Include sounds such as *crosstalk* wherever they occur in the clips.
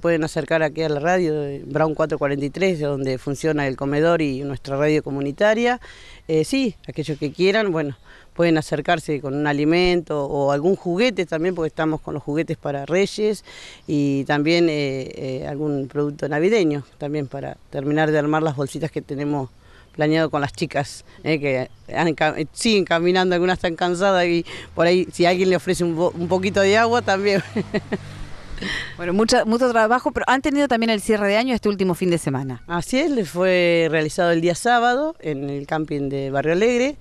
pueden acercar aquí a la radio Brown 443, donde funciona el comedor y nuestra radio comunitaria. Eh, sí, aquellos que quieran, bueno, pueden acercarse con un alimento o algún juguete también, porque estamos con los juguetes para Reyes y también eh, eh, algún producto navideño, también para terminar de armar las bolsitas que tenemos planeado con las chicas, que siguen caminando, algunas están cansadas y por ahí si alguien le ofrece un poquito de agua también. *laughs* Bueno, mucho, mucho trabajo, pero han tenido también el cierre de año este último fin de semana. Así es, le fue realizado el día sábado en el camping de Barrio Alegre.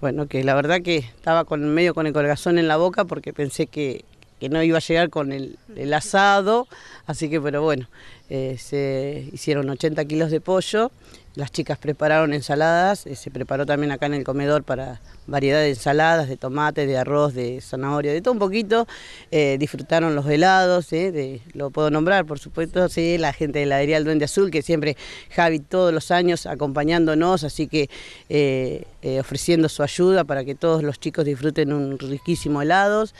Bueno, que la verdad que estaba con medio con el colgazón en la boca porque pensé que, no iba a llegar con el, asado, así que, pero bueno, eh, se hicieron 80 kilos de pollo las chicas prepararon ensaladas, eh, se preparó también acá en el comedor para variedad de ensaladas, de tomate, de arroz, de zanahoria, de todo un poquito. Eh, disfrutaron los helados, eh, lo puedo nombrar, por supuesto, sí, la gente de la heladería El Duende Azul, que siempre Javi todos los años acompañándonos, así que ofreciendo su ayuda para que todos los chicos disfruten un riquísimo helados.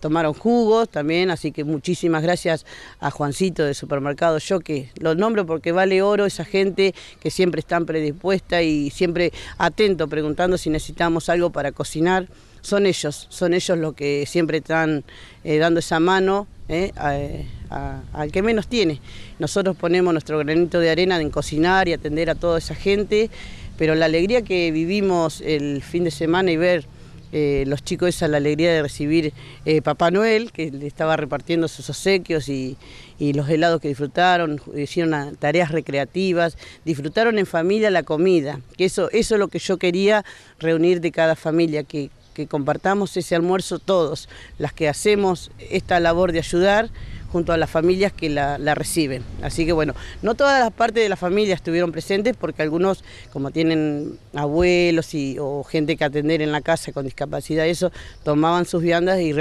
tomaron jugos también, así que muchísimas gracias a Juancito de Supermercado Yo, que lo nombro porque vale oro esa gente que siempre siempre están predispuestas y siempre atentos, preguntando si necesitamos algo para cocinar. Son ellos, son ellos los que siempre están eh, dando esa mano eh, al que menos tiene. Nosotros ponemos nuestro granito de arena en cocinar y atender a toda esa gente, pero la alegría que vivimos el fin de semana y ver eh, los chicos esa la alegría de recibir eh, Papá Noel, que le estaba repartiendo sus obsequios y, los helados que disfrutaron, hicieron tareas recreativas, disfrutaron en familia la comida, que eso, eso es lo que yo quería reunir de cada familia, que compartamos ese almuerzo todos, las que hacemos esta labor de ayudar junto a las familias que la, reciben. Así que bueno, no todas las partes de la familia estuvieron presentes porque algunos, como tienen abuelos y, o gente que atender en la casa con discapacidad, eso, tomaban sus viandas y,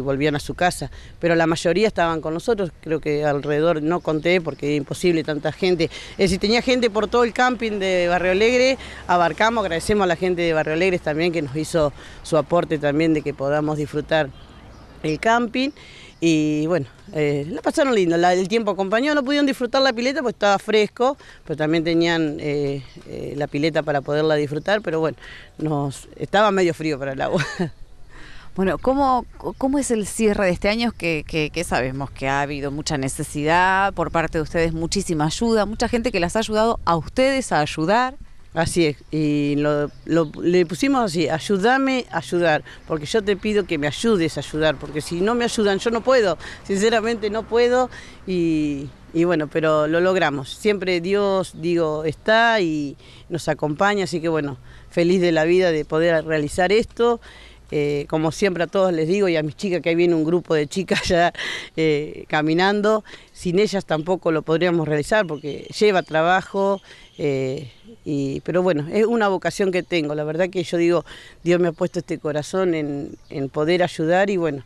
volvían a su casa. Pero la mayoría estaban con nosotros, creo que alrededor, no conté porque es imposible tanta gente. Es decir, tenía gente por todo el camping de Barrio Alegre, abarcamos, agradecemos a la gente de Barrio Alegre también que nos hizo su aporte también de que podamos disfrutar el camping. Y bueno, eh, la pasaron lindo, el tiempo acompañó, no pudieron disfrutar la pileta porque estaba fresco, pero también tenían eh, eh, la pileta para poderla disfrutar, pero bueno, nos estaba medio frío para el agua. *laughs* Bueno, ¿cómo, es el cierre de este año? Que, que, sabemos que ha habido mucha necesidad por parte de ustedes, muchísima ayuda, mucha gente que las ha ayudado a ustedes a ayudar. Así es, y lo, le pusimos así, ayúdame a ayudar, porque yo te pido que me ayudes a ayudar, porque si no me ayudan yo no puedo, sinceramente no puedo, y bueno, pero lo logramos. Siempre Dios, digo, está y nos acompaña, así que bueno, feliz de la vida de poder realizar esto eh, como siempre a todos les digo y a mis chicas que ahí viene un grupo de chicas ya eh, caminando, sin ellas tampoco lo podríamos realizar porque lleva trabajo, eh, y, pero bueno, es una vocación que tengo, la verdad que yo digo, Dios me ha puesto este corazón en, poder ayudar y bueno.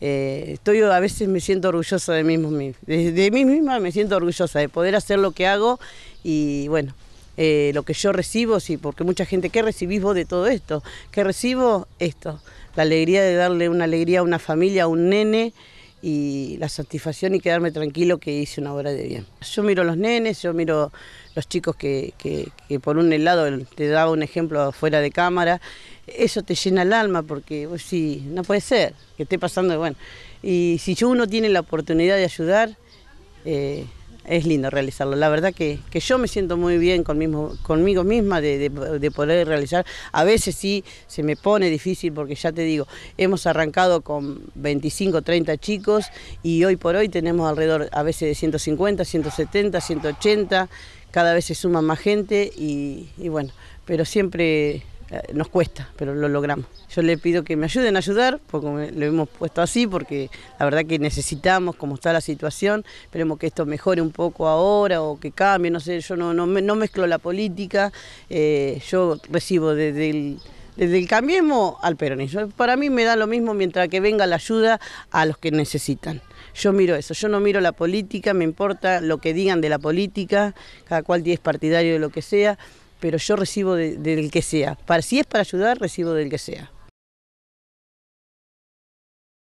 estoy a veces me siento orgullosa de mí, de mí misma me siento orgullosa de poder hacer lo que hago y bueno eh, lo que yo recibo, sí, porque mucha gente, ¿qué recibís vos de todo esto? ¿Qué recibo? Esto, la alegría de darle una alegría a una familia, a un nene y la satisfacción y quedarme tranquilo que hice una obra de bien. Yo miro a los nenes, yo miro los chicos que, por un lado te daba un ejemplo fuera de cámara, eso te llena el alma porque pues, sí, no puede ser que esté pasando, bueno, y si uno tiene la oportunidad de ayudar, eh, es lindo realizarlo. La verdad que, yo me siento muy bien con conmigo misma de, poder realizar. A veces sí se me pone difícil porque ya te digo, hemos arrancado con 25, 30 chicos y hoy por hoy tenemos alrededor a veces de 150, 170, 180. Cada vez se suma más gente y bueno, pero siempre eh, nos cuesta, pero lo logramos. Yo le pido que me ayuden a ayudar, porque lo hemos puesto así, porque la verdad que necesitamos, como está la situación, esperemos que esto mejore un poco ahora o que cambie, no sé, yo no, no, mezclo la política, eh, yo recibo desde el... Desde el al peronismo. Para mí me da lo mismo mientras que venga la ayuda a los que necesitan. Yo miro eso, yo no miro la política, me importa lo que digan de la política, cada cual es partidario de lo que sea, pero yo recibo del que sea. Para, si es para ayudar, recibo del que sea.